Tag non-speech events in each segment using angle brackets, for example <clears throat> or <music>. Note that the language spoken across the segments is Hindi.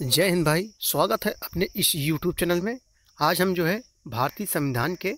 जय हिंद भाई स्वागत है अपने इस यूट्यूब चैनल में आज हम जो है भारतीय संविधान के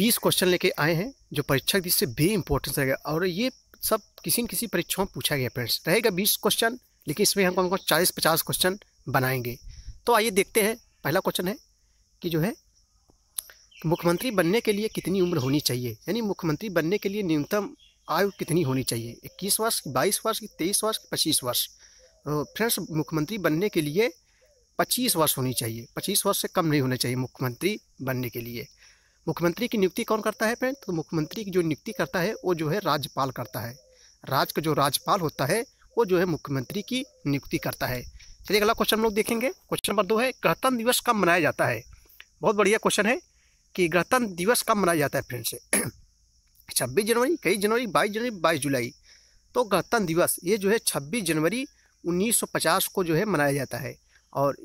20 क्वेश्चन लेके आए हैं जो परीक्षा की से भी इम्पोर्टेंस रहेगा और ये सब किसी न किसी परीक्षाओं में पूछा गया फ्रेंड्स रहेगा 20 क्वेश्चन लेकिन इसमें हम हमको चालीस पचास क्वेश्चन बनाएंगे तो आइए देखते हैं पहला क्वेश्चन है कि जो है मुख्यमंत्री बनने के लिए कितनी उम्र होनी चाहिए यानी मुख्यमंत्री बनने के लिए न्यूनतम आयु कितनी होनी चाहिए इक्कीस वर्ष बाईस वर्ष की तेईस वर्ष की पच्चीस वर्ष फ्रेंड्स मुख्यमंत्री बनने के लिए पच्चीस वर्ष होनी चाहिए पच्चीस वर्ष से कम नहीं होना चाहिए मुख्यमंत्री बनने के लिए मुख्यमंत्री की नियुक्ति कौन करता है फ्रेंड तो मुख्यमंत्री की जो नियुक्ति करता है वो जो है राज्यपाल करता है राज्य का जो राज्यपाल होता है वो जो है मुख्यमंत्री की नियुक्ति करता है चलिए अगला क्वेश्चन हम लोग देखेंगे क्वेश्चन नंबर दो है गणतंत्र दिवस कब मनाया जाता है बहुत बढ़िया क्वेश्चन है कि गणतंत्र दिवस कब मनाया जाता है फ्रेंड्स से छब्बीस जनवरी कई जनवरी बाईस जनवरी बाईस जुलाई तो गणतंत्र दिवस ये जो है छब्बीस जनवरी 1950 को जो है मनाया जाता है और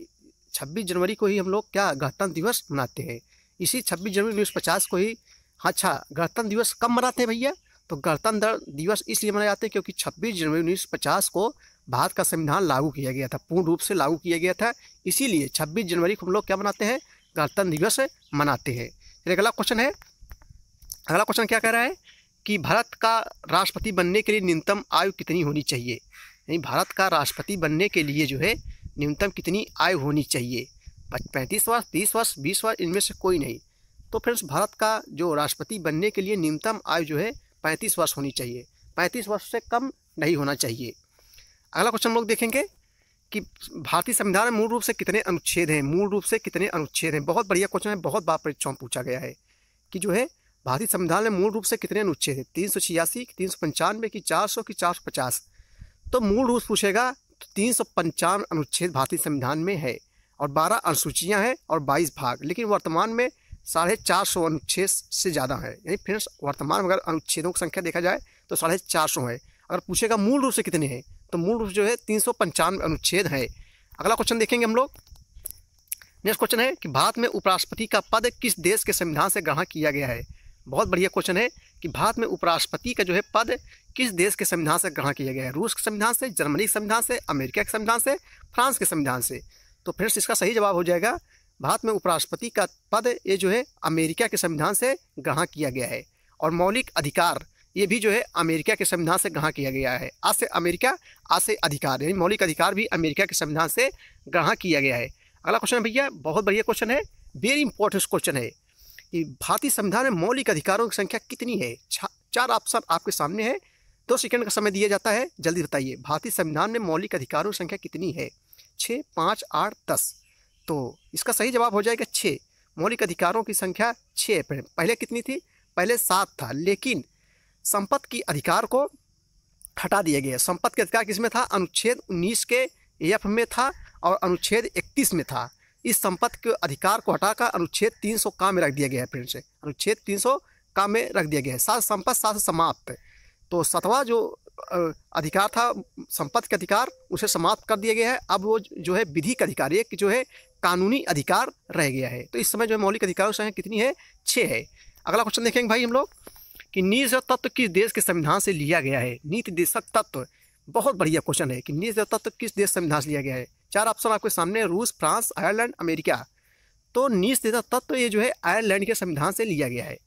26 जनवरी को ही हम लोग क्या गणतंत्र दिवस मनाते हैं इसी 26 जनवरी 1950 को ही हाँ, अच्छा गणतंत्र दिवस कब मनाते हैं भैया तो गणतंत्र दिवस इसलिए मनाया जाते हैं क्योंकि 26 जनवरी 1950 को भारत का संविधान लागू किया गया था पूर्ण रूप से लागू किया गया था इसीलिए छब्बीस जनवरी को हम लोग क्या मनाते हैं गणतंत्र दिवस मनाते हैं फिर अगला क्वेश्चन है अगला क्वेश्चन क्या कह रहा है कि भारत का राष्ट्रपति बनने के लिए न्यूनतम आयु कितनी होनी चाहिए यानी भारत का राष्ट्रपति बनने के लिए जो है न्यूनतम कितनी आय होनी चाहिए पैंतीस वर्ष तीस वर्ष बीस वर्ष इनमें से कोई नहीं तो फ्रेंड्स भारत का जो राष्ट्रपति बनने के लिए न्यूनतम आयु जो है पैंतीस वर्ष होनी चाहिए पैंतीस वर्ष से कम नहीं होना चाहिए अगला क्वेश्चन लोग देखेंगे कि भारतीय संविधान में मूल रूप से कितने अनुच्छेद हैं मूल रूप से कितने अनुच्छेद हैं बहुत बढ़िया क्वेश्चन है बहुत बार परीक्षाओं पूछा गया है कि जो है भारतीय संविधान में मूल रूप से कितने अनुच्छेद हैं तीन सौ छियासी तीन सौ पंचानवे की चार सौ की चार सौ पचास तो मूल रूप पूछेगा तो तीन सौ पंचानवे अनुच्छेद भारतीय संविधान में है और बारह अनुसूचियाँ हैं और बाईस भाग लेकिन वर्तमान में साढ़े चार सौ अनुच्छेद से ज़्यादा है यानी फ्रेंड्स वर्तमान में अगर अनुच्छेदों की संख्या देखा जाए तो साढ़े चार सौ है अगर पूछेगा मूल रूप से कितने हैं तो मूल रूप जो है तीन सौ पंचानवे अनुच्छेद है अगला क्वेश्चन देखेंगे हम लोग नेक्स्ट क्वेश्चन है कि भारत में उपराष्ट्रपति का पद किस देश के संविधान से ग्रहण किया गया है बहुत बढ़िया क्वेश्चन है कि भारत में उपराष्ट्रपति का जो है पद किस देश के संविधान से ग्रहण किया गया है रूस के संविधान से जर्मनी के संविधान से अमेरिका के संविधान से फ्रांस के संविधान से तो फिर इसका सही जवाब हो जाएगा भारत में उपराष्ट्रपति का पद ये जो है अमेरिका के संविधान से ग्रहण किया गया है और मौलिक अधिकार ये भी जो है अमेरिका के संविधान से ग्रहण किया गया है आज से अमेरिका आज से अधिकार यानी मौलिक अधिकार भी अमेरिका के संविधान से ग्रहण किया गया है अगला क्वेश्चन भैया बहुत बढ़िया क्वेश्चन है वेरी इंपॉर्टेंट क्वेश्चन है कि भारतीय संविधान में मौलिक अधिकारों की संख्या कितनी है चार ऑप्शन आपके सामने है दो सेकंड का समय दिया जाता है जल्दी बताइए भारतीय संविधान में मौलिक अधिकारों की संख्या कितनी है छः पाँच आठ दस तो इसका सही जवाब हो जाएगा छः मौलिक अधिकारों की संख्या छः पहले कितनी थी पहले सात था लेकिन संपत्ति की अधिकार को हटा दिया गया संपत्ति का अधिकार किस में था अनुच्छेद उन्नीस के एफ में था और अनुच्छेद इकतीस में था इस संपत्ति के अधिकार को हटाकर अनुच्छेद तीन सौ का में रख दिया गया है फ्रेंड से अनुच्छेद तीन सौ का में रख दिया गया है सात संपत्ति सात समाप्त तो सतवा जो अधिकार था संपत्ति का अधिकार उसे समाप्त कर दिया गया है अब वो जो है विधि का अधिकार एक जो है कानूनी अधिकार रह गया है तो इस समय जो है मौलिक अधिकारों संख्या कितनी है छः है अगला क्वेश्चन देखेंगे भाई हम लोग कि निषद तत्व किस देश के संविधान से लिया गया है नीति देशक तत्व बहुत बढ़िया क्वेश्चन है कि निज देवता तो किस देश संविधान से लिया गया है चार ऑप्शन आपके सामने रूस फ्रांस आयरलैंड अमेरिका तो नीच देता तत्व तो ये जो है आयरलैंड के संविधान से लिया गया है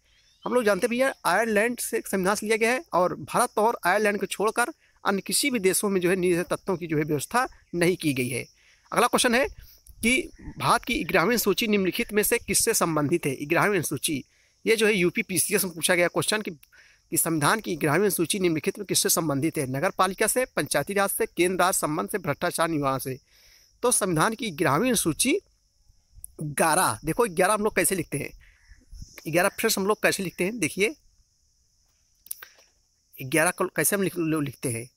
हम लोग जानते भैया आयरलैंड से संविधान से लिया गया है और भारत और आयरलैंड को छोड़कर अन्य किसी भी देशों में जो है नीच तत्वों की जो है व्यवस्था नहीं की गई है अगला क्वेश्चन है कि भारत की ग्रामीण सूची निम्नलिखित में से किससे संबंधित है ग्रामीण सूची ये जो है यूपी पीसीएस में पूछा गया क्वेश्चन कि कि संविधान की ग्रामीण सूची निम्नलिखित में किससे संबंधित है नगर पालिका से पंचायती राज से केंद्र राज संबंध से भ्रष्टाचार निवारण से तो संविधान की ग्रामीण सूची ग्यारह देखो ग्यारह हम लोग कैसे लिखते हैं ग्यारह फिर हम लोग कैसे लिखते हैं देखिए ग्यारह को कैसे हम लिखते हैं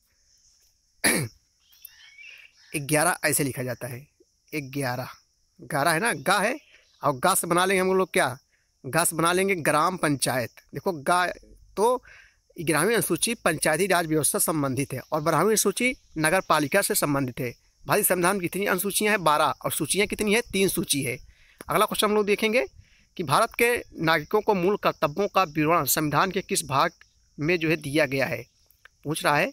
<clears throat> ग्यारह ऐसे लिखा जाता है ग्यारह ग्यारह है ना गा है और गा से बना लेंगे हम लोग क्या गा से बना लेंगे ग्राम पंचायत देखो गा तो ग्रामीण अनुसूची पंचायती राज व्यवस्था संबंधित है और ब्राह्मीण अनुसूची नगर पालिका से संबंधित है भारतीय संविधान की कितनी अनुसूचियाँ हैं बारह और सूचियाँ कितनी है तीन सूची है अगला क्वेश्चन हम लोग देखेंगे कि भारत के नागरिकों को मूल कर्तव्यों का विवरण संविधान के किस भाग में जो है दिया गया है पूछ रहा है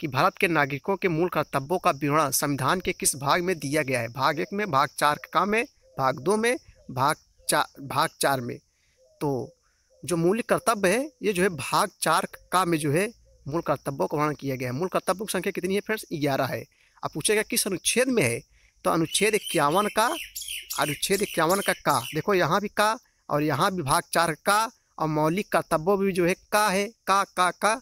कि भारत के नागरिकों के मूल कर्तव्यों का विवरण संविधान के किस भाग में दिया गया है भाग एक में भाग चार का में भाग दो में भाग चार भाग चार में तो जो मूल कर्तव्य है ये जो है भाग चार का में जो है मूल कर्तव्यों का वर्णन किया गया है मूल कर्तव्यों की संख्या कितनी है फ्रेंड्स ग्यारह है अब पूछेगा किस अनुच्छेद में है तो अनुच्छेद इक्यावन का अनुच्छेद इक्यावन का का देखो यहाँ भी का और यहाँ भी भाग चार का और मौलिक कर्तव्यों भी जो है का है का का का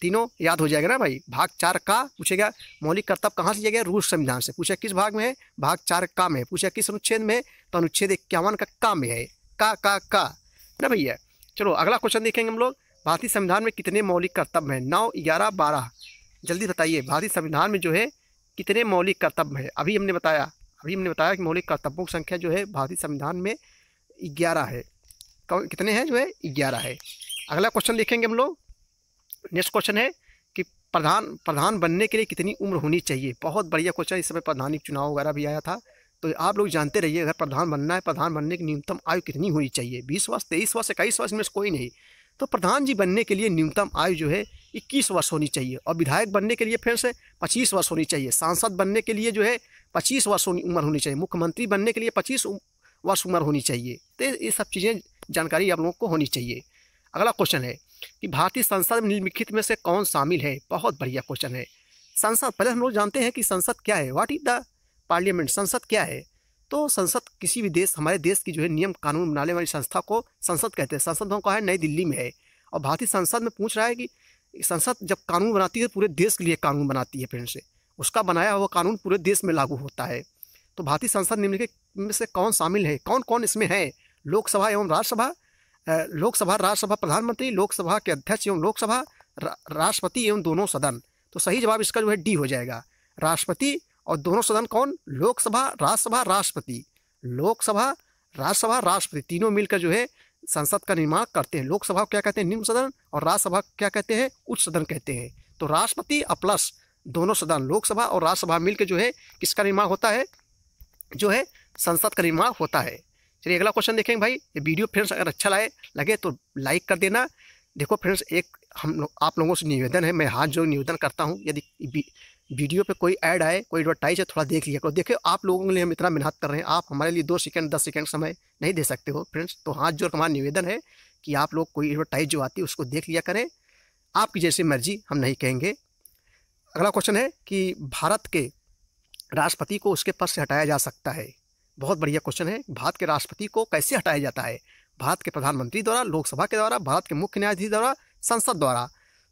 तीनों याद हो जाएगा ना भाई भाग चार का पूछेगा मौलिक कर्तव्य कहाँ से जाएगा गया रूस संविधान से पूछा किस भाग में है भाग चार का में पूछा किस अनुच्छेद में तो अनुच्छेद इक्यावन का का में है का का का ना भैया चलो अगला क्वेश्चन देखेंगे हम लोग भारतीय संविधान में कितने मौलिक कर्तव्य हैं नौ ग्यारह बारह जल्दी बताइए भारतीय संविधान में जो है कितने मौलिक कर्तव्य हैं अभी हमने बताया अभी हमने बताया कि मौलिक कर्तव्यों की संख्या जो है भारतीय संविधान में ग्यारह है कितने हैं जो है ग्यारह है अगला क्वेश्चन देखेंगे हम लोग नेक्स्ट क्वेश्चन है कि प्रधान प्रधान बनने के लिए कितनी उम्र होनी चाहिए बहुत बढ़िया क्वेश्चन इस समय प्रधानिक चुनाव वगैरह भी आया था तो आप लोग जानते रहिए अगर प्रधान बनना है प्रधान बनने की न्यूनतम आयु कितनी होनी चाहिए बीस वर्ष तेईस वर्ष इक्कीस वर्ष में से कोई नहीं तो प्रधान जी बनने के लिए न्यूनतम आयु जो है इक्कीस वर्ष होनी चाहिए और विधायक बनने के लिए फिर से पच्चीस वर्ष होनी चाहिए सांसद बनने के लिए जो है पच्चीस वर्ष उम्र होनी चाहिए मुख्यमंत्री बनने के लिए पच्चीस वर्ष उम्र होनी चाहिए तो ये सब चीज़ें जानकारी आप लोगों को होनी चाहिए अगला क्वेश्चन है कि भारतीय संसद निम्नलिखित में से कौन शामिल है बहुत बढ़िया क्वेश्चन है संसद पहले हम लोग जानते हैं कि संसद क्या है व्हाट इज द पार्लियामेंट संसद क्या है तो संसद किसी भी देश हमारे देश की जो है नियम कानून बनाने वाली संस्था को संसद कहते हैं संसद हम कहा है नई दिल्ली में है और भारतीय संसद में पूछ रहा है कि संसद जब कानून बनाती है तो पूरे देश के लिए कानून बनाती है फिर से उसका बनाया हुआ कानून पूरे देश में लागू होता है तो भारतीय संसद निम्नलिखित में से कौन शामिल है कौन कौन इसमें है लोकसभा एवं राज्यसभा लोकसभा राज्यसभा प्रधानमंत्री लोकसभा के अध्यक्ष एवं लोकसभा राष्ट्रपति एवं दोनों सदन तो सही जवाब इसका जो है डी हो जाएगा राष्ट्रपति और दोनों सदन कौन लोकसभा राज्यसभा राष्ट्रपति लोकसभा राज्यसभा राष्ट्रपति तीनों मिलकर जो है संसद का निर्माण करते हैं लोकसभा क्या कहते हैं निम्न सदन और राज्यसभा क्या कहते हैं उच्च सदन कहते हैं तो राष्ट्रपति और प्लस दोनों सदन लोकसभा और राज्यसभा मिलकर जो है किसका निर्माण होता है जो है संसद का निर्माण होता है चलिए अगला क्वेश्चन देखेंगे भाई ये वीडियो फ्रेंड्स अगर अच्छा लगे लगे तो लाइक कर देना देखो फ्रेंड्स एक हम लोग आप लोगों से निवेदन है मैं हाथ जोड़ निवेदन करता हूँ यदि वीडियो पे कोई ऐड आए कोई एडवर्टाइज है थोड़ा देख लिया करो देखिए आप लोगों के लिए हम इतना मेहनत कर रहे हैं आप हमारे लिए दो सेकंड दस सेकंड समय नहीं दे सकते हो फ्रेंड्स तो हाथ जोड़ हमारा निवेदन है कि आप लोग कोई एडवर्टाइज जो आती है उसको देख लिया करें आपकी जैसी मर्जी हम नहीं कहेंगे अगला क्वेश्चन है कि भारत के राष्ट्रपति को उसके पद से हटाया जा सकता है बहुत बढ़िया क्वेश्चन है भारत के राष्ट्रपति को कैसे हटाया जाता है भारत के प्रधानमंत्री द्वारा लोकसभा के द्वारा भारत के मुख्य न्यायाधीश द्वारा संसद द्वारा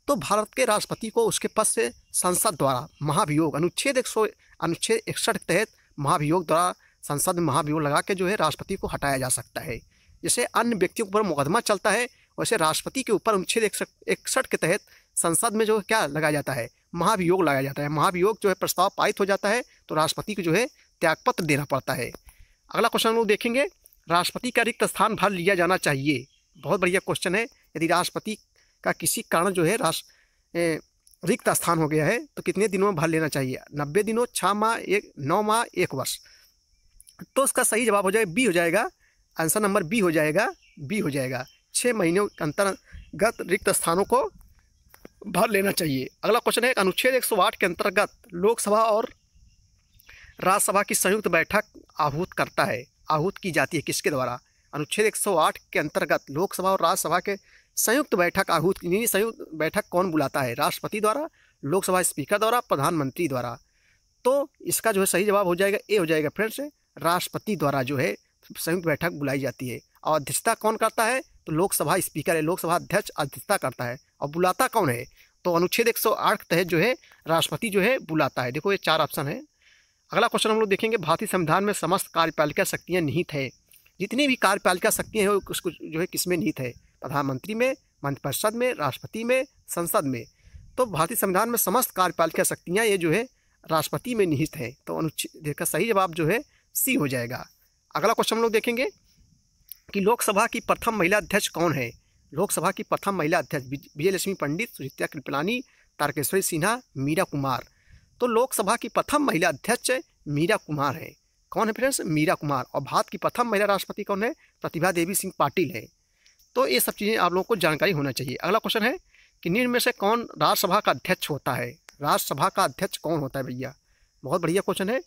तो भारत के राष्ट्रपति को उसके पद से संसद द्वारा महाभियोग अनुच्छेद एक सौ अनुच्छेद इकसठ के तहत महाभियोग द्वारा संसद में महाभियोग लगा के जो है राष्ट्रपति को हटाया जा सकता है जैसे अन्य व्यक्तियों के ऊपर मुकदमा चलता है वैसे राष्ट्रपति के ऊपर अनुच्छेद इकसठ के तहत संसद में जो है क्या लगाया जाता है महाभियोग लगाया जाता है महाभियोग जो है प्रस्ताव पारित हो जाता है तो राष्ट्रपति को जो है त्यागपत्र देना पड़ता है अगला क्वेश्चन हम लोग देखेंगे राष्ट्रपति का रिक्त स्थान भर लिया जाना चाहिए बहुत बढ़िया क्वेश्चन है यदि राष्ट्रपति का किसी कारण जो है राष्ट्र रिक्त स्थान हो गया है तो कितने दिनों में भर लेना चाहिए नब्बे दिनों छः माह एक नौ माह एक वर्ष तो उसका सही जवाब हो जाएगा बी हो जाएगा आंसर नंबर बी हो जाएगा बी हो जाएगा छः महीनों के अंतर्गत रिक्त स्थानों को भर लेना चाहिए अगला क्वेश्चन है अनुच्छेद आठ के अंतर्गत लोकसभा और राज्यसभा की संयुक्त बैठक आहूत करता है आहूत की जाती है किसके द्वारा अनुच्छेद 108 के अंतर्गत लोकसभा और राज्यसभा के संयुक्त बैठक आहूत संयुक्त बैठक कौन बुलाता है राष्ट्रपति द्वारा लोकसभा स्पीकर द्वारा प्रधानमंत्री द्वारा तो इसका जो है सही जवाब हो जाएगा ए हो जाएगा फ्रेंड्स राष्ट्रपति द्वारा जो है संयुक्त बैठक बुलाई जाती है और अध्यक्षता कौन करता है तो लोकसभा स्पीकर है लोकसभा अध्यक्ष अध्यक्षता करता है और बुलाता कौन है तो अनुच्छेद एक के तहत जो है राष्ट्रपति जो है बुलाता है देखो ये चार ऑप्शन है अगला क्वेश्चन हम लोग देखेंगे भारतीय संविधान में समस्त कार्यपालिका शक्तियाँ निहित है जितनी भी कार्यपालिका शक्तियाँ हैं उसको जो है किसमें निहित है प्रधानमंत्री में मंत्रिपरिषद में राष्ट्रपति में संसद में तो भारतीय संविधान में समस्त कार्यपालिका शक्तियाँ ये जो है राष्ट्रपति में निहित हैं तो अनुच्छेद का सही जवाब जो है सी हो जाएगा अगला क्वेश्चन हम लोग देखेंगे कि लोकसभा की प्रथम महिला अध्यक्ष कौन है लोकसभा की प्रथम महिला अध्यक्ष विजयलक्ष्मी पंडित सुजित्या कृपलानी तारकेश्वरी सिन्हा मीरा कुमार तो लोकसभा की प्रथम महिला अध्यक्ष मीरा कुमार है कौन है फ्रेंड्स मीरा कुमार और भारत की प्रथम महिला राष्ट्रपति कौन है प्रतिभा देवी सिंह पाटिल है तो ये सब चीज़ें आप लोगों को जानकारी होना चाहिए अगला क्वेश्चन है कि निम्न में से कौन राज्यसभा का अध्यक्ष होता है राज्यसभा का अध्यक्ष कौन होता है भैया बहुत बढ़िया क्वेश्चन है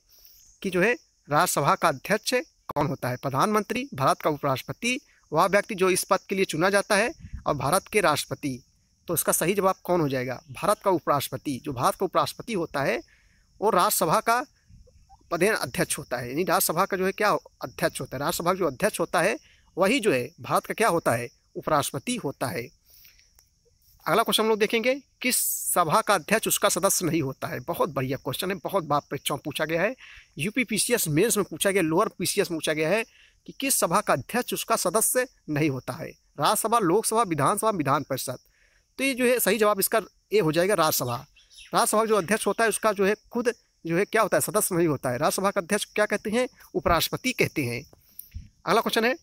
कि जो है राज्यसभा का अध्यक्ष कौन होता है प्रधानमंत्री भारत का उपराष्ट्रपति वह व्यक्ति जो इस पद के लिए चुना जाता है और भारत के राष्ट्रपति तो इसका सही जवाब कौन हो जाएगा भारत का उपराष्ट्रपति जो भारत का उपराष्ट्रपति होता है वो राज्यसभा का पदेन अध्यक्ष होता है यानी राज्यसभा का जो है क्या अध्यक्ष होता है राज्यसभा का जो अध्यक्ष होता है वही जो है भारत का क्या होता है उपराष्ट्रपति होता है अगला क्वेश्चन हम लोग देखेंगे किस सभा का अध्यक्ष उसका सदस्य नहीं होता है बहुत बढ़िया क्वेश्चन है बहुत बार परीक्षाओं पूछा गया है यूपी पीसीएस मेंस में पूछा गया लोअर पीसीएस में पूछा गया है कि किस सभा का अध्यक्ष उसका सदस्य नहीं होता है राज्यसभा लोकसभा विधानसभा विधान परिषद तो ये जो है सही जवाब इसका ए हो जाएगा राज्यसभा राज्यसभा जो अध्यक्ष होता है उसका जो है खुद जो है क्या होता है सदस्य नहीं होता है राज्यसभा का अध्यक्ष क्या कहते हैं उपराष्ट्रपति कहते हैं अगला क्वेश्चन है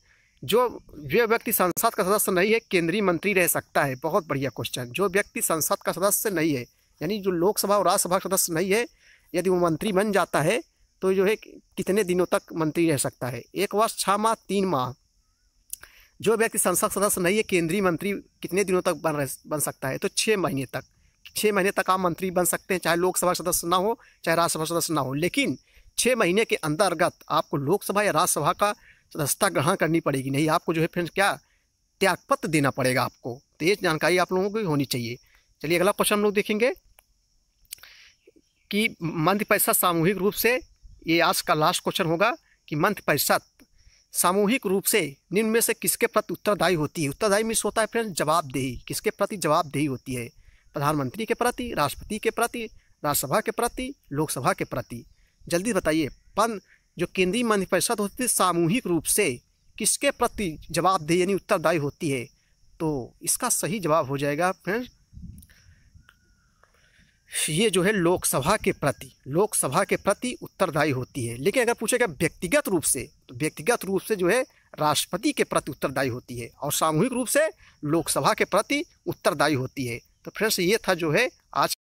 जो जो व्यक्ति संसद का सदस्य नहीं है केंद्रीय मंत्री रह सकता है बहुत बढ़िया क्वेश्चन जो व्यक्ति संसद का सदस्य नहीं है यानी जो लोकसभा और राज्यसभा का सदस्य नहीं है यदि वो मंत्री बन जाता है तो जो है कितने दिनों तक मंत्री रह सकता है एक वर्ष छः माह तीन माह जो व्यक्ति संसद सदस्य नहीं है केंद्रीय मंत्री कितने दिनों तक बन बन सकता है तो छः महीने तक छः महीने तक आप मंत्री बन सकते हैं चाहे लोकसभा सदस्य ना हो चाहे राज्यसभा सदस्य ना हो लेकिन छः महीने के अंतर्गत आपको लोकसभा या राज्यसभा का सदस्यता ग्रहण करनी पड़ेगी नहीं आपको जो है फ्रेंड्स क्या त्यागपत्र देना पड़ेगा आपको तो ये जानकारी आप लोगों को होनी चाहिए चलिए अगला क्वेश्चन हम लोग देखेंगे कि मंथ परिषद सामूहिक रूप से ये आज का लास्ट क्वेश्चन होगा कि मंथ परिषद सामूहिक रूप से निम्न में से किसके प्रति उत्तरदायी होती है उत्तरदायी मिस होता है फ्रेंड्स जवाबदेही किसके प्रति जवाबदेही होती है प्रधानमंत्री के प्रति राष्ट्रपति के प्रति राज्यसभा के प्रति लोकसभा के प्रति जल्दी बताइए पन जो केंद्रीय मंत्रिपरिषद होती है सामूहिक रूप से किसके प्रति जवाबदेही यानी उत्तरदायी होती है तो इसका सही जवाब हो जाएगा फ्रेंड्स ये जो है लोकसभा के प्रति लोकसभा के प्रति उत्तरदायी होती है लेकिन अगर पूछेगा व्यक्तिगत रूप से तो व्यक्तिगत रूप से जो है राष्ट्रपति के प्रति उत्तरदायी होती है और सामूहिक रूप से लोकसभा के प्रति उत्तरदायी होती है तो फ्रेंड्स ये था जो है आज